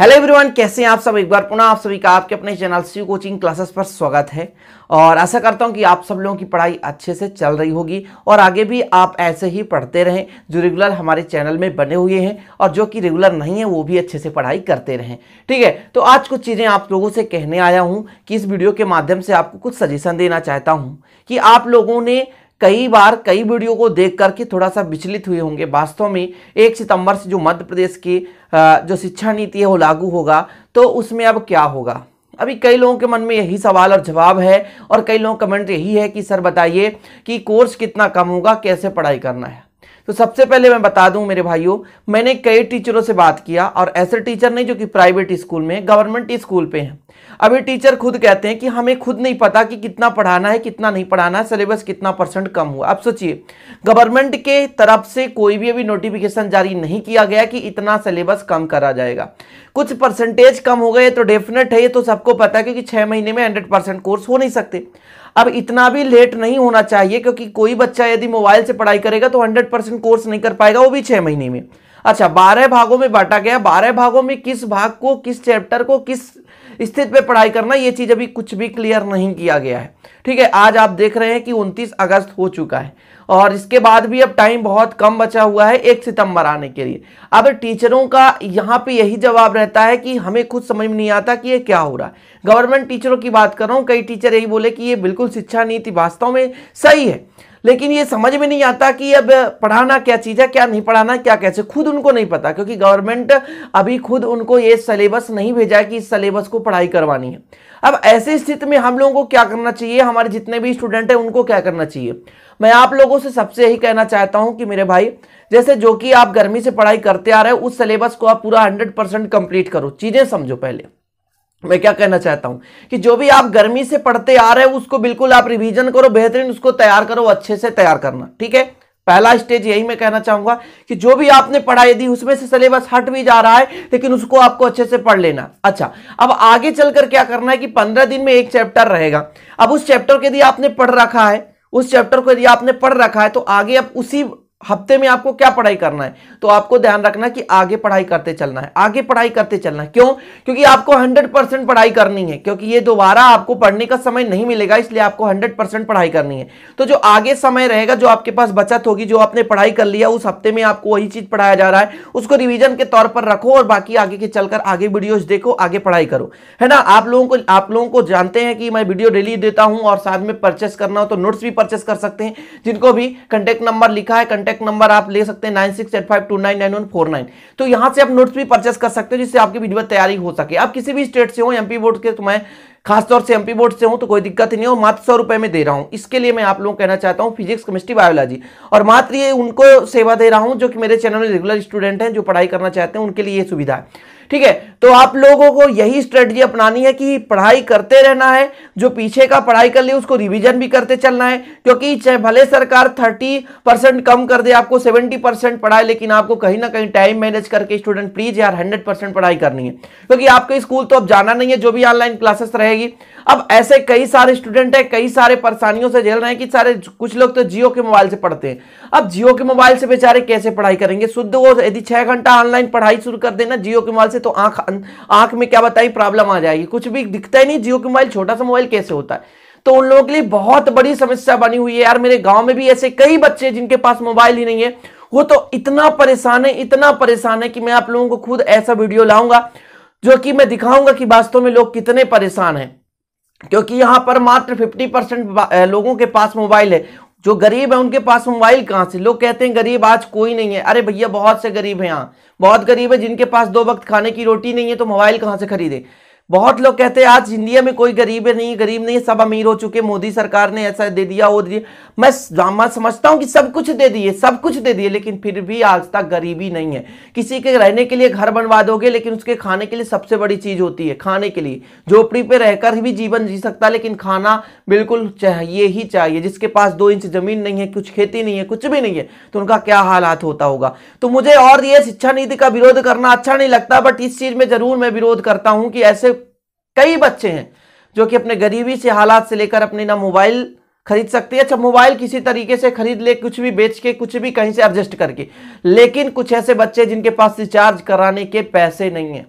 hello everyone कैसे हैं आप सब एक बार पुनः आप सभी का आपके अपने चैनल सी कोचिंग क्लासेस पर स्वागत है और आशा करता हूं कि आप सब लोगों की पढ़ाई अच्छे से चल रही होगी और आगे भी आप ऐसे ही पढ़ते रहें जो रेगुलर हमारे चैनल में बने हुए हैं और जो कि रेगुलर नहीं है वो भी अच्छे से पढ़ाई करते रहें ठीक है तो आज कुछ चीज़ें आप लोगों से कहने आया हूँ कि इस वीडियो के माध्यम से आपको कुछ सजेशन देना चाहता हूँ कि आप लोगों ने कई बार कई वीडियो को देख करके थोड़ा सा विचलित हुए होंगे वास्तव में एक सितंबर से जो मध्य प्रदेश की जो शिक्षा नीति है वो लागू होगा तो उसमें अब क्या होगा अभी कई लोगों के मन में यही सवाल और जवाब है और कई लोगों कमेंट यही है कि सर बताइए कि कोर्स कितना कम होगा कैसे पढ़ाई करना है तो सबसे पहले मैं बता दूं मेरे भाइयों मैंने कई टीचरों से बात किया और ऐसे टीचर नहीं जो कि प्राइवेट स्कूल में गवर्नमेंट स्कूल पे हैं अभी टीचर खुद कहते हैं कि हमें खुद नहीं पता कि कितना पढ़ाना है कितना नहीं पढ़ाना है सिलेबस कितना परसेंट कम हुआ अब सोचिए गवर्नमेंट के तरफ से कोई भी अभी नोटिफिकेशन जारी नहीं किया गया कि इतना सिलेबस कम करा जाएगा कुछ परसेंटेज कम हो गए तो डेफिनेट है ये तो सबको पता है क्योंकि छह महीने में हंड्रेड कोर्स हो नहीं सकते अब इतना भी लेट नहीं होना चाहिए क्योंकि कोई बच्चा यदि मोबाइल से पढ़ाई करेगा तो हंड्रेड परसेंट कोर्स नहीं कर पाएगा वो भी छह महीने में अच्छा बारह भागों में बांटा गया बारह भागों में किस भाग को किस चैप्टर को किस स्थिति पे पढ़ाई करना ये चीज़ अभी कुछ भी क्लियर नहीं किया गया है ठीक है आज आप देख रहे हैं कि 29 अगस्त हो चुका है और इसके बाद भी अब टाइम बहुत कम बचा हुआ है एक सितंबर आने के लिए अब टीचरों का यहाँ पे यही जवाब रहता है कि हमें खुद समझ में नहीं आता कि ये क्या हो रहा है गवर्नमेंट टीचरों की बात कर रहा हूँ कई टीचर यही बोले कि ये बिल्कुल शिक्षा नीति वास्तव में सही है लेकिन ये समझ में नहीं आता कि अब पढ़ाना क्या चीज़ है क्या नहीं पढ़ाना क्या कैसे खुद उनको नहीं पता क्योंकि गवर्नमेंट अभी खुद उनको ये सिलेबस नहीं भेजा है कि इस सिलेबस को पढ़ाई करवानी है अब ऐसी स्थिति में हम लोगों को क्या करना चाहिए हमारे जितने भी स्टूडेंट हैं उनको क्या करना चाहिए मैं आप लोगों से सबसे यही कहना चाहता हूं कि मेरे भाई जैसे जो कि आप गर्मी से पढ़ाई करते आ रहे हो उस सिलेबस को आप पूरा हंड्रेड परसेंट कंप्लीट करो चीज़ें समझो पहले मैं क्या कहना चाहता हूं कि जो भी आप गर्मी से पढ़ते आ रहे हो उसको बिल्कुल आप रिवीजन करो बेहतरीन उसको तैयार करो अच्छे से तैयार करना ठीक है पहला स्टेज यही मैं कहना चाहूंगा कि जो भी आपने पढ़ा यदि उसमें से सिलेबस हट भी जा रहा है लेकिन उसको आपको अच्छे से पढ़ लेना अच्छा अब आगे चलकर क्या करना है कि पंद्रह दिन में एक चैप्टर रहेगा अब उस चैप्टर को यदि आपने पढ़ रखा है उस चैप्टर को यदि आपने पढ़ रखा है तो आगे आप उसी हफ्ते में आपको क्या पढ़ाई करना है तो आपको ध्यान रखना कि आगे पढ़ाई करते चलना है आगे पढ़ाई करते चलना है क्यों क्योंकि आपको 100 परसेंट पढ़ाई करनी है क्योंकि ये दोबारा आपको पढ़ने का समय नहीं मिलेगा इसलिए आपको 100 परसेंट पढ़ाई करनी है तो जो आगे समय रहेगा जो आपके पास बचत होगी जो आपने पढ़ाई कर लिया उस हफ्ते में आपको वही चीज पढ़ाया जा रहा है उसको रिविजन के तौर पर रखो और बाकी आगे के चलकर आगे वीडियोज देखो आगे पढ़ाई करो है ना आप लोगों को आप लोगों को जानते हैं कि मैं वीडियो डेली देता हूं और साथ में परचेस करना हो तो नोट्स भी परचेस कर सकते हैं जिनको भी कंटेक्ट नंबर लिखा है कंटेक्ट कॉन्टैक्ट नंबर आप ले सकते हैं nine six eight five two nine nine one four nine तो यहां से आप नोट्स भी परचेस कर सकते हो जिससे आपकी वीडियो तैयारी हो सके आप किसी भी स्टेट से हो एमपी बोर्ड के तुम्हें खासतौर से एमपी बोर्ड से हूँ तो कोई दिक्कत नहीं हो मात्र सौ रुपए में दे रहा हूँ इसके लिए मैं आप लोगों को कहना चाहता हूँ फिजिक्स केमिस्ट्री बायोलॉजी और मात्र ये उनको सेवा दे रहा हूँ जो कि मेरे चैनल में रेगुलर स्टूडेंट हैं जो पढ़ाई करना चाहते हैं उनके लिए ये सुविधा है ठीक है तो आप लोगों को यही स्ट्रेटजी अपनानी है कि पढ़ाई करते रहना है जो पीछे का पढ़ाई कर लिए उसको रिविजन भी करते चलना है क्योंकि चाहे भले सरकार थर्टी परसेंट कम कर दे आपको सेवेंटी परसेंट पढ़ाए लेकिन आपको कहीं ना कहीं टाइम मैनेज करके स्टूडेंट प्लीज यार हंड्रेड परसेंट पढ़ाई करनी है क्योंकि आपके स्कूल तो अब जाना नहीं है जो भी ऑनलाइन क्लासेस रहेगी अब ऐसे कई सारे स्टूडेंट हैं कई सारे परेशानियों से झेल रहे हैं कि सारे कुछ लोग तो जियो के मोबाइल से पढ़ते हैं अब जियो के मोबाइल से बेचारे कैसे पढ़ाई करेंगे शुद्ध वो यदि छह घंटा ऑनलाइन पढ़ाई शुरू कर देना जियो के मोबाइल से तो आंख आंख में क्या बताई प्रॉब्लम आ जाएगी कुछ भी दिखता ही नहीं जियो के मोबाइल छोटा सा मोबाइल कैसे होता है तो उन लोगों के लिए बहुत बड़ी समस्या बनी हुई है यार मेरे गांव में भी ऐसे कई बच्चे जिनके पास मोबाइल ही नहीं है वो तो इतना परेशान है इतना परेशान है कि मैं आप लोगों को खुद ऐसा वीडियो लाऊंगा जो कि मैं दिखाऊंगा कि वास्तव में लोग कितने परेशान हैं क्योंकि यहां पर मात्र 50 परसेंट लोगों के पास मोबाइल है जो गरीब है उनके पास मोबाइल कहाँ से लोग कहते हैं गरीब आज कोई नहीं है अरे भैया बहुत से गरीब हैं यहाँ बहुत गरीब है जिनके पास दो वक्त खाने की रोटी नहीं है तो मोबाइल कहाँ से खरीदे बहुत लोग कहते हैं आज इंडिया में कोई गरीब है नहीं गरीब नहीं सब अमीर हो चुके मोदी सरकार ने ऐसा दे दिया वो दिया मैं मैं समझता हूं कि सब कुछ दे दिए सब कुछ दे दिए लेकिन फिर भी आज तक गरीबी नहीं है किसी के रहने के लिए घर बनवा दोगे लेकिन उसके खाने के लिए सबसे बड़ी चीज़ होती है खाने के लिए झोपड़ी पर रहकर भी जीवन जी सकता है लेकिन खाना बिल्कुल चाहिए ही चाहिए जिसके पास दो इंच ज़मीन नहीं है कुछ खेती नहीं है कुछ भी नहीं है तो उनका क्या हालात होता होगा तो मुझे और ये शिक्षा नीति का विरोध करना अच्छा नहीं लगता बट इस चीज़ में ज़रूर मैं विरोध करता हूं कि ऐसे कई बच्चे हैं जो कि अपने गरीबी से हालात से लेकर अपने ना मोबाइल खरीद सकते हैं अच्छा मोबाइल किसी तरीके से खरीद ले कुछ भी बेच के कुछ भी कहीं से एडजस्ट करके लेकिन कुछ ऐसे बच्चे जिनके पास रिचार्ज कराने के पैसे नहीं है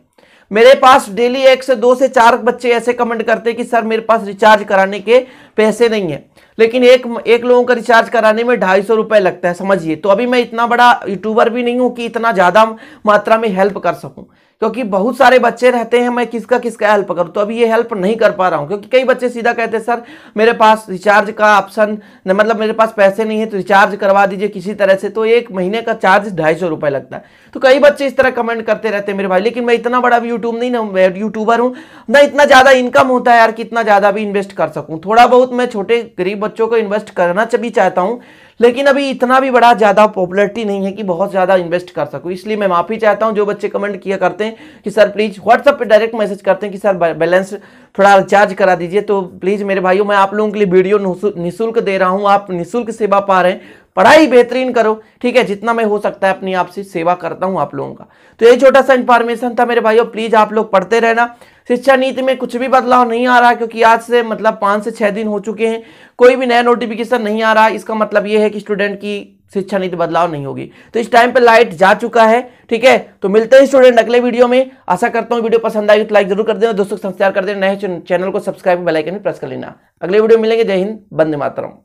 मेरे पास डेली एक से दो से चार बच्चे ऐसे कमेंट करते हैं कि सर मेरे पास रिचार्ज कराने के पैसे नहीं है लेकिन एक एक लोगों का रिचार्ज कराने में ढाई सौ रुपये लगता है समझिए तो अभी मैं इतना बड़ा यूट्यूबर भी नहीं हूँ कि इतना ज़्यादा मात्रा में हेल्प कर सकूँ क्योंकि बहुत सारे बच्चे रहते हैं मैं किसका किसका हेल्प करूँ तो अभी ये हेल्प नहीं कर पा रहा हूँ क्योंकि कई बच्चे सीधा कहते हैं सर मेरे पास रिचार्ज का ऑप्शन मतलब मेरे पास पैसे नहीं है तो रिचार्ज करवा दीजिए किसी तरह से तो एक महीने का चार्ज ढाई सौ रुपये लगता है तो कई बच्चे इस तरह कमेंट करते रहते हैं मेरे भाई लेकिन मैं इतना बड़ा भी यूट्यूब नहीं ना यूट्यूबर हूँ ना इतना ज़्यादा इनकम होता है यार कितना ज़्यादा भी इन्वेस्ट कर सकूँ थोड़ा बहुत बहुत मैं छोटे गरीब बच्चों को इन्वेस्ट करना भी चाहता हूँ लेकिन अभी इतना भी बड़ा ज़्यादा पॉपुलरिटी नहीं है कि बहुत ज़्यादा इन्वेस्ट कर सकूँ इसलिए मैं माफ़ी चाहता हूँ जो बच्चे कमेंट किया करते हैं कि सर प्लीज़ व्हाट्सअप पे डायरेक्ट मैसेज करते हैं कि सर बैलेंस थोड़ा रिचार्ज करा दीजिए तो प्लीज़ मेरे भाइयों मैं आप लोगों के लिए वीडियो निःशुल्क दे रहा हूँ आप निःशुल्क सेवा पा रहे हैं पढ़ाई बेहतरीन करो ठीक है जितना मैं हो सकता है अपनी आपसी सेवा करता हूं आप लोगों का तो ये छोटा सा इन्फॉर्मेशन था मेरे भाइयों प्लीज़ आप लोग पढ़ते रहना शिक्षा नीति में कुछ भी बदलाव नहीं आ रहा क्योंकि आज से मतलब पांच से छह दिन हो चुके हैं कोई भी नया नोटिफिकेशन नहीं आ रहा इसका मतलब ये है कि स्टूडेंट की शिक्षा नीति बदलाव नहीं होगी तो इस टाइम पे लाइट जा चुका है ठीक है तो मिलते हैं स्टूडेंट अगले वीडियो में आशा करता हूँ वीडियो पसंद आई तो लाइक जरूर कर देना दोस्तों संस्कार कर देना नए चैनल को सब्सक्राइब बेलाइकन भी प्रेस कर लेना अगले वीडियो मिलेंगे जय हिंद बंदे मातरम